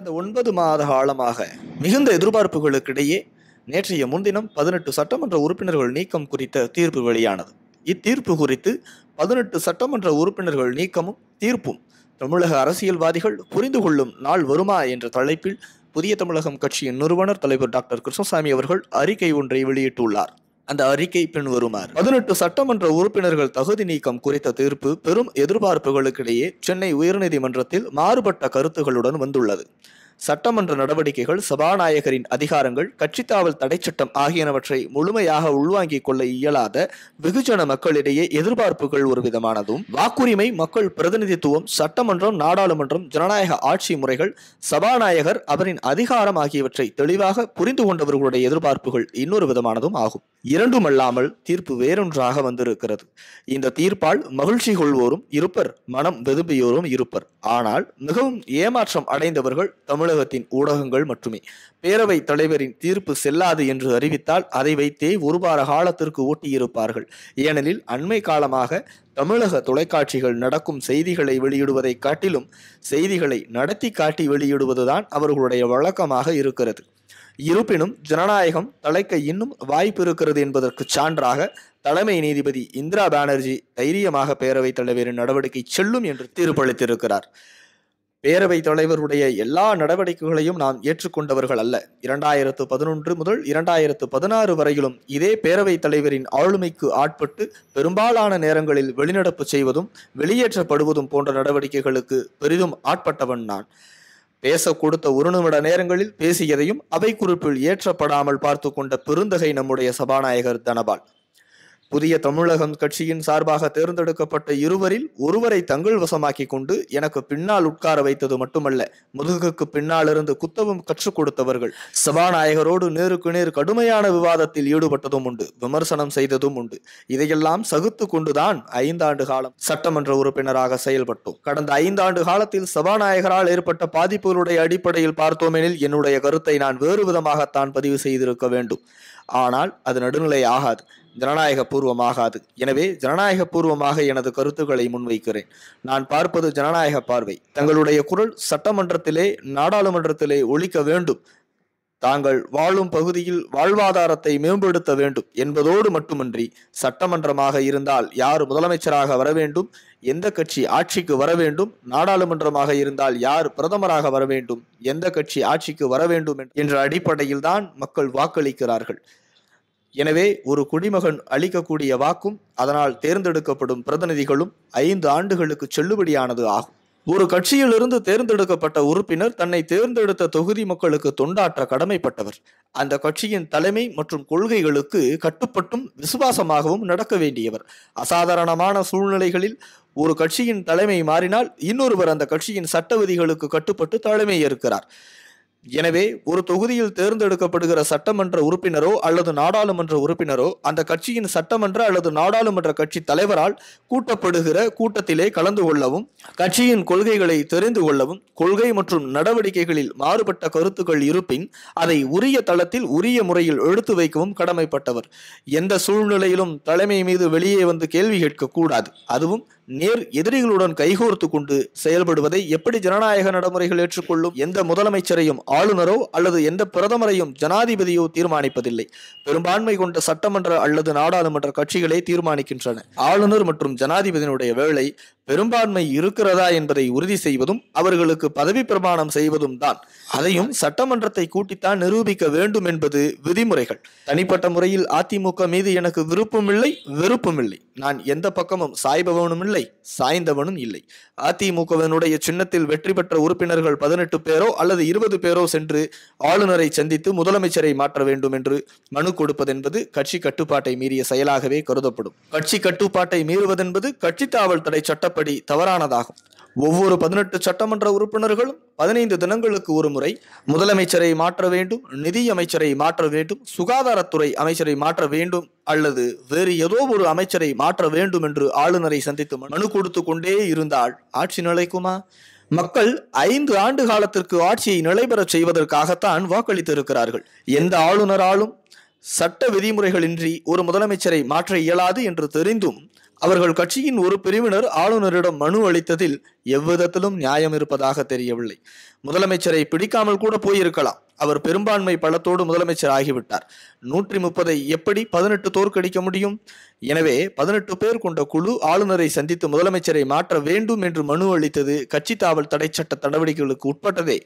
கடந்த ஒன்பது மாத காலமாக மிகுந்த எதிர்பார்ப்புகளுக்கிடையே நேற்றைய முன்தினம் பதினெட்டு சட்டமன்ற உறுப்பினர்கள் நீக்கம் குறித்த தீர்ப்பு வெளியானது இத்தீர்ப்பு குறித்து பதினெட்டு சட்டமன்ற உறுப்பினர்கள் நீக்கமும் தீர்ப்பும் தமிழக அரசியல்வாதிகள் புரிந்து கொள்ளும் நாள் வருமா என்ற தலைப்பில் புதிய தமிழகம் கட்சியின் நிறுவனர் தலைவர் டாக்டர் கிருஷ்ணசாமி அவர்கள் அறிக்கை ஒன்றை வெளியிட்டுள்ளார் அந்த அறிக்கை பின் வருமாறு பதினெட்டு சட்டமன்ற உறுப்பினர்கள் தகுதி நீக்கம் குறித்த தீர்ப்பு பெரும் எதிர்பார்ப்புகளுக்கிடையே சென்னை உயர்நீதிமன்றத்தில் மாறுபட்ட கருத்துகளுடன் வந்துள்ளது சட்டமன்ற நடவடிக்கைகள் சபாநாயகரின் அதிகாரங்கள் கட்சித்தாவல் தடை சட்டம் ஆகியனவற்றை முழுமையாக உள்வாங்கிக் கொள்ள இயலாத வெகுஜன மக்களிடையே எதிர்பார்ப்புகள் ஒரு விதமானதும் வாக்குரிமை மக்கள் பிரதிநிதித்துவம் சட்டமன்றம் நாடாளுமன்றம் ஜனநாயக ஆட்சி முறைகள் சபாநாயகர் அவரின் அதிகாரம் ஆகியவற்றை தெளிவாக புரிந்து கொண்டவர்களுடைய எதிர்பார்ப்புகள் இன்னொரு விதமானதும் ஆகும் இரண்டுமல்லாமல் தீர்ப்பு வேறொன்றாக வந்திருக்கிறது இந்த தீர்ப்பால் மகிழ்ச்சி கொள்வோரும் இருப்பர் மனம் வெதும்பியோரும் இருப்பர் ஆனால் மிகவும் ஏமாற்றம் அடைந்தவர்கள் தமிழகத்தின் ஊடகங்கள் மட்டுமே பேரவை தலைவரின் தீர்ப்பு செல்லாது என்று அறிவித்தால் அதை வைத்தே ஒரு வார காலத்திற்கு ஓட்டியிருப்பார்கள் ஏனெனில் அண்மை காலமாக தமிழக தொலைக்காட்சிகள் நடக்கும் செய்திகளை வெளியிடுவதை காட்டிலும் செய்திகளை நடத்தி காட்டி வெளியிடுவதுதான் அவர்களுடைய வழக்கமாக இருக்கிறது இருப்பினும் ஜனநாயகம் தலைக்க இன்னும் வாய்ப்பு இருக்கிறது என்பதற்கு சான்றாக தலைமை நீதிபதி இந்திரா பானர்ஜி தைரியமாக பேரவைத் தலைவரின் நடவடிக்கை செல்லும் என்று தீர்ப்பளித்திருக்கிறார் பேரவைத் தலைவருடைய எல்லா நடவடிக்கைகளையும் நாம் ஏற்றுக்கொண்டவர்கள் அல்ல இரண்டாயிரத்து பதினொன்று முதல் இரண்டாயிரத்து பதினாறு வரையிலும் இதே பேரவைத் தலைவரின் ஆளுமைக்கு ஆட்பட்டு பெரும்பாலான நேரங்களில் வெளிநடப்பு செய்வதும் வெளியேற்றப்படுவதும் போன்ற நடவடிக்கைகளுக்கு பெரிதும் ஆட்பட்டவன் நான் பேச கொடுத்த ஒரு நிமிட நேரங்களில் பேசியதையும் அவை குறிப்பில் ஏற்றப்படாமல் பார்த்து கொண்ட பெருந்தகை நம்முடைய சபாநாயகர் தனபால் புதிய தமிழகம் கட்சியின் சார்பாக தேர்ந்தெடுக்கப்பட்ட இருவரில் ஒருவரை தங்கள் வசமாக்கி கொண்டு எனக்கு பின்னால் உட்கார வைத்தது மட்டுமல்ல முதுகுக்கு பின்னால் இருந்து குத்தவும் கற்றுக் கொடுத்தவர்கள் சபாநாயகரோடு நேருக்கு நேர் கடுமையான விவாதத்தில் ஈடுபட்டதும் உண்டு விமர்சனம் செய்ததும் உண்டு இதையெல்லாம் சகுத்து கொண்டுதான் ஐந்தாண்டு காலம் சட்டமன்ற உறுப்பினராக செயல்பட்டோம் கடந்த ஐந்தாண்டு காலத்தில் சபாநாயகரால் ஏற்பட்ட பாதிப்புகளுடைய அடிப்படையில் பார்த்தோமெனில் என்னுடைய கருத்தை நான் வேறு விதமாகத்தான் பதிவு செய்திருக்க வேண்டும் ஆனால் அது நடுநிலை ஆகாது ஜனநாயக பூர்வமாகாது எனவே ஜனநாயக பூர்வமாக எனது கருத்துக்களை முன்வைக்கிறேன் நான் பார்ப்பது ஜனநாயக பார்வை தங்களுடைய குரல் சட்டமன்றத்திலே நாடாளுமன்றத்திலே ஒழிக்க வேண்டும் தாங்கள் வாழும் பகுதியில் வாழ்வாதாரத்தை மேம்படுத்த வேண்டும் என்பதோடு மட்டுமின்றி சட்டமன்றமாக இருந்தால் யார் முதலமைச்சராக வர வேண்டும் எந்த கட்சி ஆட்சிக்கு வர வேண்டும் நாடாளுமன்றமாக இருந்தால் யார் பிரதமராக வர வேண்டும் எந்த கட்சி ஆட்சிக்கு வர வேண்டும் என்ற அடிப்படையில்தான் மக்கள் வாக்களிக்கிறார்கள் எனவே ஒரு குடிமகன் அளிக்கக்கூடிய வாக்கும் அதனால் தேர்ந்தெடுக்கப்படும் பிரதிநிதிகளும் ஐந்து ஆண்டுகளுக்கு செல்லுபடியானது ஆகும் ஒரு கட்சியிலிருந்து தேர்ந்தெடுக்கப்பட்ட உறுப்பினர் தன்னை தேர்ந்தெடுத்த தொகுதி மக்களுக்கு தொண்டாற்ற கடமைப்பட்டவர் அந்த கட்சியின் தலைமை மற்றும் கொள்கைகளுக்கு கட்டுப்பட்டும் விசுவாசமாகவும் நடக்க வேண்டியவர் அசாதாரணமான சூழ்நிலைகளில் ஒரு கட்சியின் தலைமை மாறினால் இன்னொருவர் அந்த கட்சியின் சட்ட விதிகளுக்கு கட்டுப்பட்டு தலைமை ஏற்கிறார் எனவே ஒரு தொகுதியில் தேர்ந்தெடுக்கப்படுகிற சட்டமன்ற உறுப்பினரோ அல்லது நாடாளுமன்ற உறுப்பினரோ அந்த கட்சியின் சட்டமன்ற அல்லது நாடாளுமன்ற கட்சி தலைவரால் கூட்டப்படுகிற கூட்டத்திலே கலந்து கொள்ளவும் கட்சியின் கொள்கைகளை தெரிந்து கொள்ளவும் கொள்கை மற்றும் நடவடிக்கைகளில் மாறுபட்ட கருத்துக்கள் இருப்பின் அதை உரிய தளத்தில் உரிய முறையில் எடுத்து வைக்கவும் கடமைப்பட்டவர் எந்த சூழ்நிலையிலும் தலைமை மீது வெளியே வந்து கேள்வி கேட்கக்கூடாது அதுவும் நேர் எதிரிகளுடன் கைகோர்த்து கொண்டு செயல்படுவதை எப்படி ஜனநாயக நடைமுறைகள் ஏற்றுக்கொள்ளும் எந்த முதலமைச்சரையும் ஆளுநரோ அல்லது எந்த பிரதமரையும் ஜனாதிபதியோ தீர்மானிப்பதில்லை பெரும்பான்மை கொண்ட சட்டமன்ற அல்லது நாடாளுமன்ற கட்சிகளே தீர்மானிக்கின்றன ஆளுநர் மற்றும் ஜனாதிபதியினுடைய வேலை பெரும்பான்மை இருக்கிறதா என்பதை உறுதி செய்வதும் அவர்களுக்கு பதவி பிரமாணம் செய்வதும் தான் அதையும் சட்டமன்றத்தை கூட்டித்தான் நிரூபிக்க வேண்டும் என்பது விதிமுறைகள் தனிப்பட்ட முறையில் அதிமுக மீது எனக்கு விருப்பமில்லை இல்லை நான் எந்த பக்கமும் சாய்பவனும் இல்லை சாய்ந்தவனும் இல்லை அதிமுகவினுடைய சின்னத்தில் வெற்றி பெற்ற உறுப்பினர்கள் பதினெட்டு பேரோ அல்லது இருபது பேரோ சென்று ஆளுநரை சந்தித்து முதலமைச்சரை மாற்ற வேண்டும் என்று மனு கொடுப்பதென்பது கட்சி கட்டுப்பாட்டை மீறிய செயலாகவே கருதப்படும் கட்சி கட்டுப்பாட்டை மீறுவதென்பது கட்சி தாவல் தடை சட்டப்படி அப்படி தவறானதாகும் ஒவ்வொரு பதினெட்டு சட்டமன்ற உறுப்பினர்களும் பதினைந்து தினங்களுக்கு ஒரு முறை முதலமைச்சரை மாற்ற வேண்டும் நிதி அமைச்சரை மாற்ற வேண்டும் சுகாதாரத்துறை அமைச்சரை மாற்ற வேண்டும் அல்லது வேறு ஏதோ ஒரு அமைச்சரை மாற்ற வேண்டும் என்று ஆளுநரை சந்தித்து மனு கொடுத்து கொண்டே இருந்தால் ஆட்சி நிலைக்குமா மக்கள் ஐந்து ஆண்டு காலத்திற்கு ஆட்சியை நிலைபெறச் செய்வதற்காகத்தான் வாக்களித்திருக்கிறார்கள் எந்த ஆளுநராலும் சட்ட விதிமுறைகளின்றி ஒரு முதலமைச்சரை மாற்ற இயலாது என்று தெரிந்தும் அவர்கள் கட்சியின் ஒரு பிரிவினர் ஆளுநரிடம் மனு அளித்ததில் எவ்விதத்திலும் நியாயம் இருப்பதாக தெரியவில்லை முதலமைச்சரை பிடிக்காமல் கூட போயிருக்கலாம் அவர் பெரும்பான்மை பலத்தோடு முதலமைச்சர் ஆகிவிட்டார் நூற்றி முப்பதை எப்படி பதினெட்டு தோற்கடிக்க முடியும் எனவே பதினெட்டு பேர் கொண்ட குழு ஆளுநரை சந்தித்து முதலமைச்சரை மாற்ற வேண்டும் என்று மனு அளித்தது கட்சி தாவல் தடை சட்ட நடவடிக்கைகளுக்கு உட்பட்டதே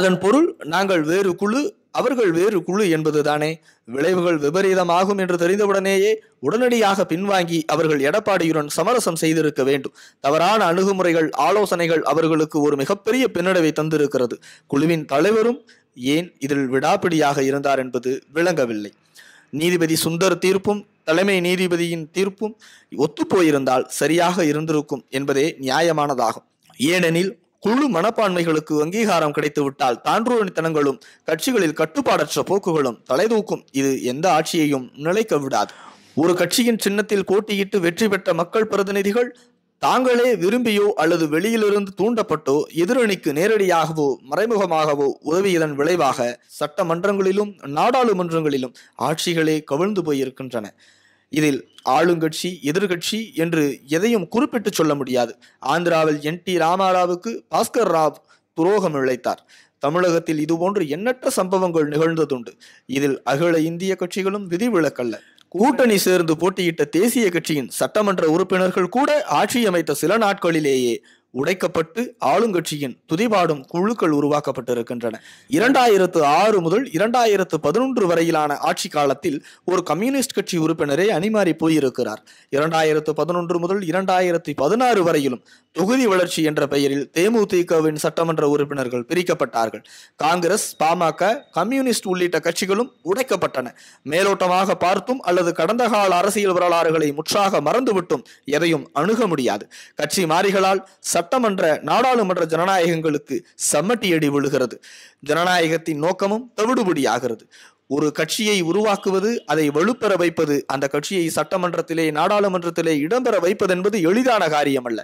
அதன் பொருள் நாங்கள் வேறு குழு அவர்கள் வேறு குழு என்பதுதானே விளைவுகள் விபரீதமாகும் என்று தெரிந்தவுடனேயே உடனடியாக பின்வாங்கி அவர்கள் எடப்பாடியுடன் சமரசம் செய்திருக்க வேண்டும் தவறான அணுகுமுறைகள் ஆலோசனைகள் அவர்களுக்கு ஒரு மிகப்பெரிய பின்னடைவை தந்திருக்கிறது குழுவின் தலைவரும் ஏன் இதில் விடாப்பிடியாக இருந்தார் என்பது விளங்கவில்லை நீதிபதி சுந்தர் தீர்ப்பும் தலைமை நீதிபதியின் தீர்ப்பும் ஒத்துப்போயிருந்தால் சரியாக இருந்திருக்கும் என்பதே நியாயமானதாகும் ஏனெனில் குழு மனப்பான்மைகளுக்கு அங்கீகாரம் கிடைத்துவிட்டால் தான்றோனித்தனங்களும் கட்சிகளில் கட்டுப்பாடற்ற போக்குகளும் தலைதூக்கும் இது எந்த ஆட்சியையும் நிலைக்க விடாது ஒரு கட்சியின் சின்னத்தில் போட்டியிட்டு வெற்றி பெற்ற மக்கள் பிரதிநிதிகள் தாங்களே விரும்பியோ அல்லது வெளியிலிருந்து தூண்டப்பட்டோ எதிரணிக்கு நேரடியாகவோ மறைமுகமாகவோ உதவியதன் விளைவாக சட்டமன்றங்களிலும் நாடாளுமன்றங்களிலும் ஆட்சிகளே கவிழ்ந்து போயிருக்கின்றன இதில் ஆளுங்கட்சி எதிர்கட்சி என்று எதையும் குறிப்பிட்டு சொல்ல முடியாது ஆந்திராவில் என் டி ராமாராவுக்கு பாஸ்கர் ராவ் துரோகம் இழைத்தார் தமிழகத்தில் இதுபோன்று எண்ணற்ற சம்பவங்கள் நிகழ்ந்ததுண்டு இதில் அகில இந்திய கட்சிகளும் விதிவிலக்கல்ல கூட்டணி சேர்ந்து போட்டியிட்ட தேசிய கட்சியின் சட்டமன்ற உறுப்பினர்கள் கூட ஆட்சி அமைத்த சில நாட்களிலேயே உடைக்கப்பட்டு ஆளுங்கட்சியின் துதிபாடும் குழுக்கள் உருவாக்கப்பட்டிருக்கின்றன இரண்டாயிரத்து ஆறு முதல் இரண்டாயிரத்து பதினொன்று வரையிலான ஆட்சி காலத்தில் ஒரு கம்யூனிஸ்ட் கட்சி உறுப்பினரே அணிமாறி போயிருக்கிறார் இரண்டாயிரத்து பதினொன்று முதல் இரண்டாயிரத்தி பதினாறு வரையிலும் தொகுதி வளர்ச்சி என்ற பெயரில் தேமுதிகவின் சட்டமன்ற உறுப்பினர்கள் பிரிக்கப்பட்டார்கள் காங்கிரஸ் பாமக கம்யூனிஸ்ட் உள்ளிட்ட கட்சிகளும் உடைக்கப்பட்டன மேலோட்டமாக பார்த்தும் அல்லது கடந்த கால அரசியல் வரலாறுகளை முற்றாக மறந்துவிட்டும் எதையும் அணுக முடியாது கட்சி மாறிகளால் சட்டமன்ற நாடாளுமன்ற ஜனநாயகங்களுக்கு சம்மட்டியடி விழுகிறது ஜனநாயகத்தின் நோக்கமும் தவிடுபடியாகிறது ஒரு கட்சியை உருவாக்குவது அதை வலுப்பெற வைப்பது அந்த கட்சியை சட்டமன்றத்திலே நாடாளுமன்றத்திலே இடம்பெற வைப்பது என்பது எளிதான காரியம் அல்ல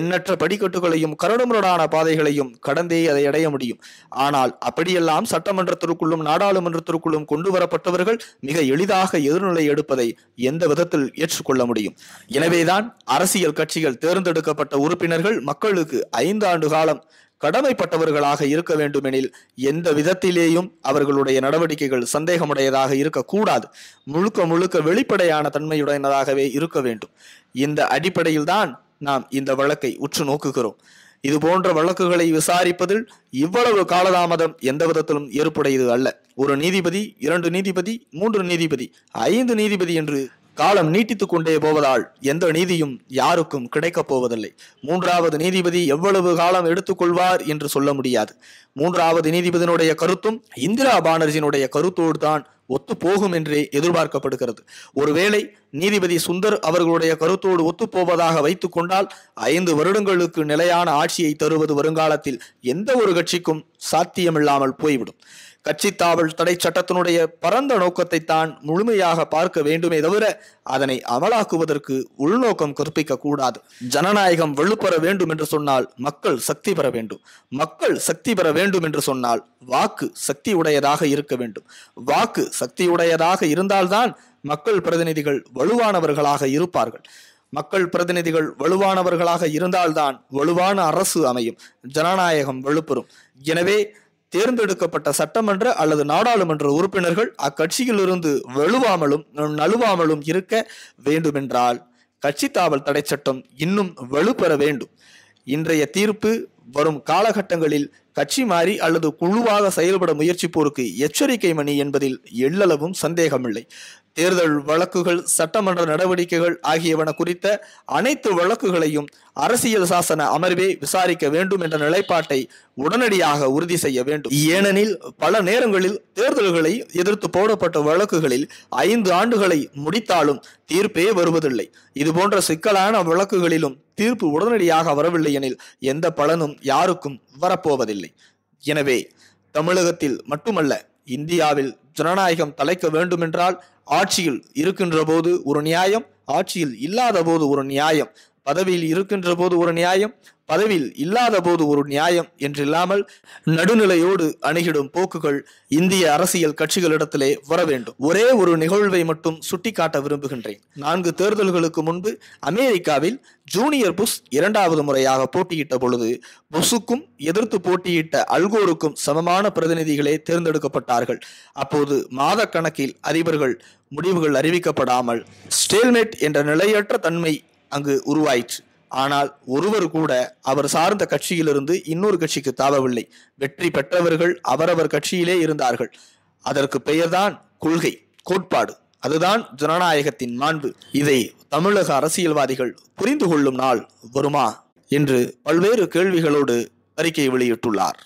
எண்ணற்ற படிக்கட்டுகளையும் கரடுமுரடான பாதைகளையும் கடந்தே அதை அடைய முடியும் ஆனால் அப்படியெல்லாம் சட்டமன்றத்திற்குள்ளும் நாடாளுமன்றத்திற்குள்ளும் கொண்டு வரப்பட்டவர்கள் மிக எளிதாக எதிர்நிலை எடுப்பதை எந்த விதத்தில் ஏற்றுக்கொள்ள முடியும் எனவேதான் அரசியல் கட்சிகள் தேர்ந்தெடுக்கப்பட்ட உறுப்பினர்கள் மக்களுக்கு ஐந்து ஆண்டு காலம் கடமைப்பட்டவர்களாக இருக்க வேண்டுமெனில் எந்த விதத்திலேயும் அவர்களுடைய நடவடிக்கைகள் சந்தேகமுடையதாக இருக்கக்கூடாது முழுக்க முழுக்க வெளிப்படையான தன்மையுடையதாகவே இருக்க வேண்டும் இந்த அடிப்படையில்தான் நாம் இந்த வழக்கை உற்று நோக்குகிறோம் இது போன்ற வழக்குகளை விசாரிப்பதில் இவ்வளவு காலதாமதம் எந்த விதத்திலும் ஏற்புடையது அல்ல ஒரு நீதிபதி இரண்டு நீதிபதி மூன்று நீதிபதி ஐந்து நீதிபதி என்று காலம் நீட்டித்துக் கொண்டே போவதால் எந்த நீதியும் யாருக்கும் கிடைக்கப் போவதில்லை மூன்றாவது நீதிபதி எவ்வளவு காலம் எடுத்துக்கொள்வார் என்று சொல்ல முடியாது மூன்றாவது நீதிபதியினுடைய கருத்தும் இந்திரா பானர்ஜியினுடைய கருத்தோடு தான் ஒத்து போகும் என்றே எதிர்பார்க்கப்படுகிறது ஒருவேளை நீதிபதி சுந்தர் அவர்களுடைய கருத்தோடு ஒத்துப்போவதாக வைத்துக் கொண்டால் ஐந்து வருடங்களுக்கு நிலையான ஆட்சியை தருவது வருங்காலத்தில் எந்த ஒரு கட்சிக்கும் சாத்தியமில்லாமல் போய்விடும் கட்சி தாவல் தடை சட்டத்தினுடைய பரந்த நோக்கத்தை தான் முழுமையாக பார்க்க வேண்டுமே தவிர அதனை அமலாக்குவதற்கு உள்நோக்கம் கற்பிக்க கூடாது ஜனநாயகம் வலுப்பெற வேண்டும் என்று சொன்னால் மக்கள் சக்தி பெற வேண்டும் மக்கள் சக்தி பெற வேண்டும் என்று சொன்னால் வாக்கு சக்தி உடையதாக இருக்க வேண்டும் வாக்கு சக்தி உடையதாக இருந்தால்தான் மக்கள் பிரதிநிதிகள் வலுவானவர்களாக இருப்பார்கள் மக்கள் பிரதிநிதிகள் வலுவானவர்களாக இருந்தால்தான் வலுவான அரசு அமையும் ஜனநாயகம் வலுப்பெறும் எனவே தேர்ந்தெடுக்கப்பட்ட சட்டமன்ற அல்லது நாடாளுமன்ற உறுப்பினர்கள் அக்கட்சியிலிருந்து வலுவாமலும் நழுவாமலும் இருக்க வேண்டுமென்றால் கட்சி தாவல் தடை சட்டம் இன்னும் வலுப்பெற வேண்டும் இன்றைய தீர்ப்பு வரும் காலகட்டங்களில் கட்சி மாறி அல்லது குழுவாக செயல்பட முயற்சிப்போருக்கு எச்சரிக்கை மணி என்பதில் எள்ளளவும் சந்தேகமில்லை தேர்தல் வழக்குகள் சட்டமன்ற நடவடிக்கைகள் ஆகியவன குறித்த அனைத்து வழக்குகளையும் அரசியல் சாசன அமர்வே விசாரிக்க வேண்டும் என்ற நிலைப்பாட்டை உடனடியாக உறுதி செய்ய வேண்டும் ஏனெனில் பல நேரங்களில் தேர்தல்களை எதிர்த்து போடப்பட்ட வழக்குகளில் ஐந்து ஆண்டுகளை முடித்தாலும் தீர்ப்பே வருவதில்லை இதுபோன்ற சிக்கலான வழக்குகளிலும் தீர்ப்பு உடனடியாக வரவில்லை எனில் எந்த பலனும் யாருக்கும் வரப்போவதில்லை எனவே தமிழகத்தில் மட்டுமல்ல இந்தியாவில் ஜனநாயகம் தலைக்க வேண்டுமென்றால் ஆட்சியில் இருக்கின்ற போது ஒரு நியாயம் ஆட்சியில் இல்லாத போது ஒரு நியாயம் பதவியில் இருக்கின்ற போது ஒரு நியாயம் பதவியில் இல்லாத போது ஒரு நியாயம் என்றில்லாமல் நடுநிலையோடு அணுகிடும் போக்குகள் இந்திய அரசியல் கட்சிகளிடத்திலே வர வேண்டும் ஒரே ஒரு நிகழ்வை மட்டும் சுட்டிக்காட்ட விரும்புகின்றேன் நான்கு தேர்தல்களுக்கு முன்பு அமெரிக்காவில் ஜூனியர் புஷ் இரண்டாவது முறையாக போட்டியிட்ட பொழுது புஷுக்கும் எதிர்த்து போட்டியிட்ட அல்கோருக்கும் சமமான பிரதிநிதிகளே தேர்ந்தெடுக்கப்பட்டார்கள் அப்போது மாத கணக்கில் அதிபர்கள் முடிவுகள் அறிவிக்கப்படாமல் ஸ்டேல்மேட் என்ற நிலையற்ற தன்மை அங்கு உருவாயிற்று ஆனால் ஒருவர் கூட அவர் சார்ந்த கட்சியிலிருந்து இன்னொரு கட்சிக்கு தாவவில்லை வெற்றி பெற்றவர்கள் அவரவர் கட்சியிலே இருந்தார்கள் அதற்கு பெயர்தான் கொள்கை கோட்பாடு அதுதான் ஜனநாயகத்தின் மாண்பு இதை தமிழக அரசியல்வாதிகள் புரிந்து கொள்ளும் நாள் வருமா என்று பல்வேறு கேள்விகளோடு அறிக்கை வெளியிட்டுள்ளார்